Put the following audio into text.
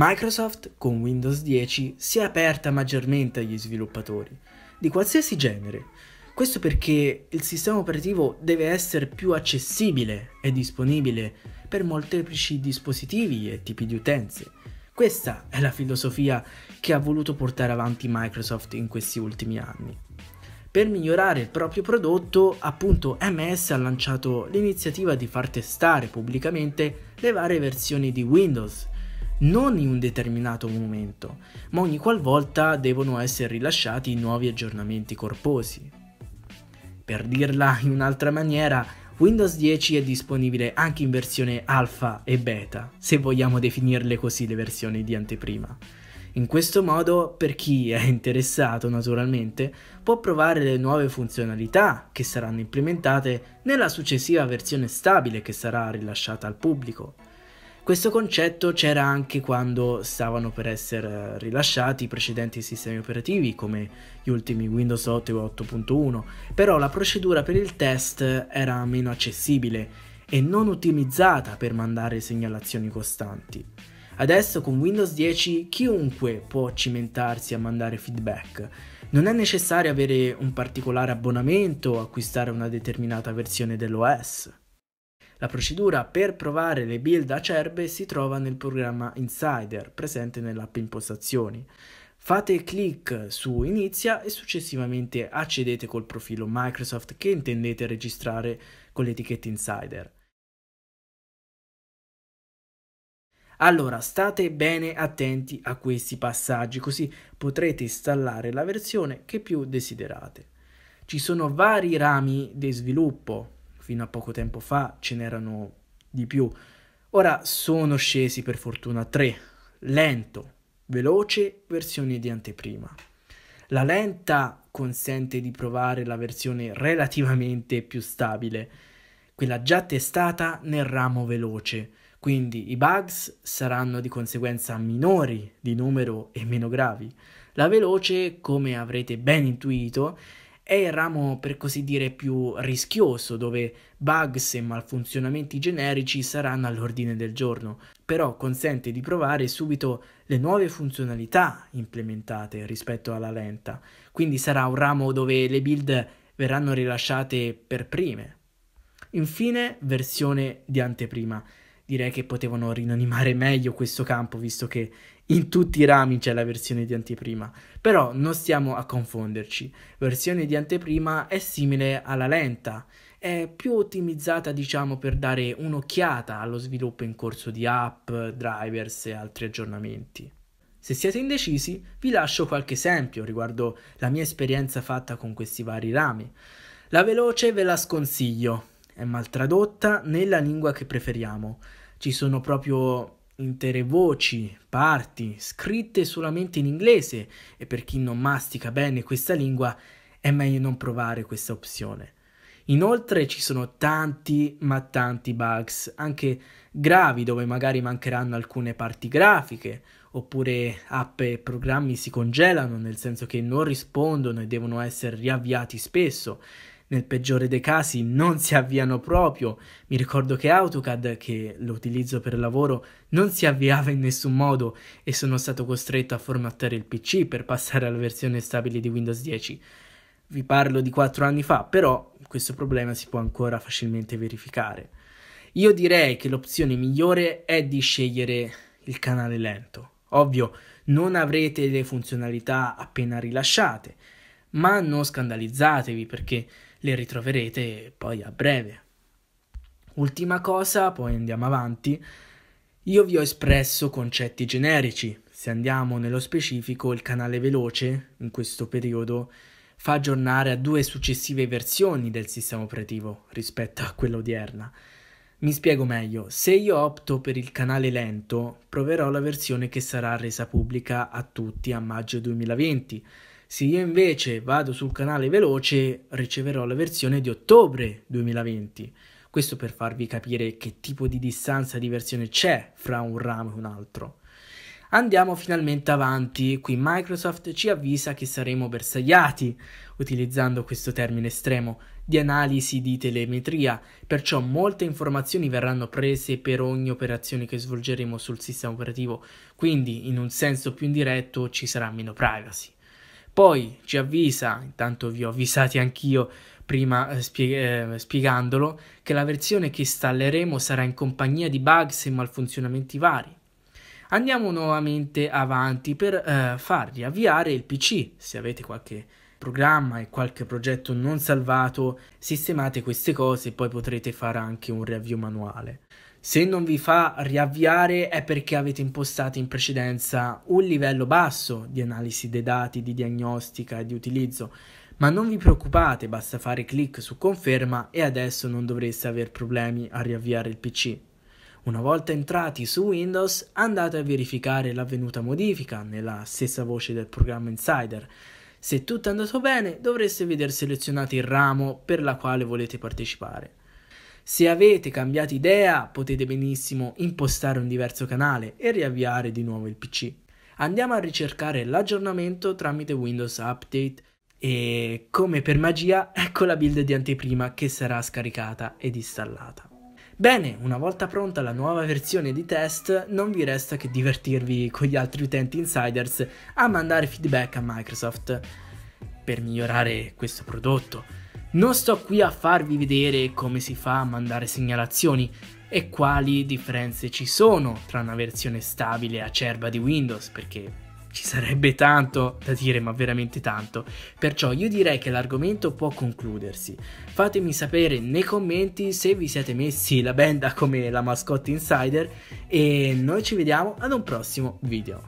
Microsoft con Windows 10 si è aperta maggiormente agli sviluppatori, di qualsiasi genere. Questo perché il sistema operativo deve essere più accessibile e disponibile per molteplici dispositivi e tipi di utenze. Questa è la filosofia che ha voluto portare avanti Microsoft in questi ultimi anni. Per migliorare il proprio prodotto, appunto MS ha lanciato l'iniziativa di far testare pubblicamente le varie versioni di Windows non in un determinato momento, ma ogni qualvolta devono essere rilasciati nuovi aggiornamenti corposi. Per dirla in un'altra maniera, Windows 10 è disponibile anche in versione alfa e beta, se vogliamo definirle così le versioni di anteprima. In questo modo, per chi è interessato naturalmente, può provare le nuove funzionalità che saranno implementate nella successiva versione stabile che sarà rilasciata al pubblico. Questo concetto c'era anche quando stavano per essere rilasciati i precedenti sistemi operativi come gli ultimi Windows 8 e 8.1, però la procedura per il test era meno accessibile e non ottimizzata per mandare segnalazioni costanti. Adesso con Windows 10 chiunque può cimentarsi a mandare feedback. Non è necessario avere un particolare abbonamento o acquistare una determinata versione dell'OS. La procedura per provare le build acerbe si trova nel programma Insider, presente nell'app impostazioni. Fate clic su Inizia e successivamente accedete col profilo Microsoft che intendete registrare con l'etichetta Insider. Allora, state bene attenti a questi passaggi, così potrete installare la versione che più desiderate. Ci sono vari rami di sviluppo, fino a poco tempo fa ce n'erano di più. Ora sono scesi per fortuna tre, lento, veloce, versioni di anteprima. La lenta consente di provare la versione relativamente più stabile, quella già testata nel ramo veloce, quindi i bugs saranno di conseguenza minori di numero e meno gravi. La veloce, come avrete ben intuito, è il ramo per così dire più rischioso, dove bugs e malfunzionamenti generici saranno all'ordine del giorno, però consente di provare subito le nuove funzionalità implementate rispetto alla lenta, quindi sarà un ramo dove le build verranno rilasciate per prime. Infine, versione di anteprima direi che potevano rinonimare meglio questo campo visto che in tutti i rami c'è la versione di anteprima, però non stiamo a confonderci. Versione di anteprima è simile alla lenta, è più ottimizzata diciamo per dare un'occhiata allo sviluppo in corso di app, drivers e altri aggiornamenti. Se siete indecisi vi lascio qualche esempio riguardo la mia esperienza fatta con questi vari rami. La veloce ve la sconsiglio, è mal tradotta nella lingua che preferiamo. Ci sono proprio intere voci, parti, scritte solamente in inglese e per chi non mastica bene questa lingua è meglio non provare questa opzione. Inoltre ci sono tanti ma tanti bugs, anche gravi dove magari mancheranno alcune parti grafiche, oppure app e programmi si congelano nel senso che non rispondono e devono essere riavviati spesso nel peggiore dei casi non si avviano proprio. Mi ricordo che AutoCAD, che lo utilizzo per lavoro, non si avviava in nessun modo e sono stato costretto a formattare il PC per passare alla versione stabile di Windows 10. Vi parlo di 4 anni fa, però questo problema si può ancora facilmente verificare. Io direi che l'opzione migliore è di scegliere il canale lento. Ovvio, non avrete le funzionalità appena rilasciate, ma non scandalizzatevi perché le ritroverete poi a breve. Ultima cosa, poi andiamo avanti. Io vi ho espresso concetti generici, se andiamo nello specifico il canale veloce in questo periodo fa aggiornare a due successive versioni del sistema operativo rispetto a quella odierna. Mi spiego meglio, se io opto per il canale lento proverò la versione che sarà resa pubblica a tutti a maggio 2020, se io invece vado sul canale veloce riceverò la versione di ottobre 2020. Questo per farvi capire che tipo di distanza di versione c'è fra un ramo e un altro. Andiamo finalmente avanti, qui Microsoft ci avvisa che saremo bersagliati, utilizzando questo termine estremo, di analisi di telemetria, perciò molte informazioni verranno prese per ogni operazione che svolgeremo sul sistema operativo, quindi in un senso più indiretto ci sarà meno privacy. Poi ci avvisa, intanto vi ho avvisati anch'io prima eh, spie eh, spiegandolo, che la versione che installeremo sarà in compagnia di bugs e malfunzionamenti vari. Andiamo nuovamente avanti per eh, far riavviare il PC, se avete qualche programma e qualche progetto non salvato, sistemate queste cose e poi potrete fare anche un riavvio manuale. Se non vi fa riavviare è perché avete impostato in precedenza un livello basso di analisi dei dati, di diagnostica e di utilizzo, ma non vi preoccupate, basta fare clic su conferma e adesso non dovreste avere problemi a riavviare il PC. Una volta entrati su Windows andate a verificare l'avvenuta modifica nella stessa voce del programma Insider se tutto è andato bene, dovreste veder selezionato il ramo per la quale volete partecipare. Se avete cambiato idea, potete benissimo impostare un diverso canale e riavviare di nuovo il PC. Andiamo a ricercare l'aggiornamento tramite Windows Update e come per magia ecco la build di anteprima che sarà scaricata ed installata. Bene, una volta pronta la nuova versione di test, non vi resta che divertirvi con gli altri utenti insiders a mandare feedback a Microsoft per migliorare questo prodotto. Non sto qui a farvi vedere come si fa a mandare segnalazioni e quali differenze ci sono tra una versione stabile e acerba di Windows, perché ci sarebbe tanto da dire, ma veramente tanto. Perciò io direi che l'argomento può concludersi. Fatemi sapere nei commenti se vi siete messi la benda come la mascotte insider e noi ci vediamo ad un prossimo video.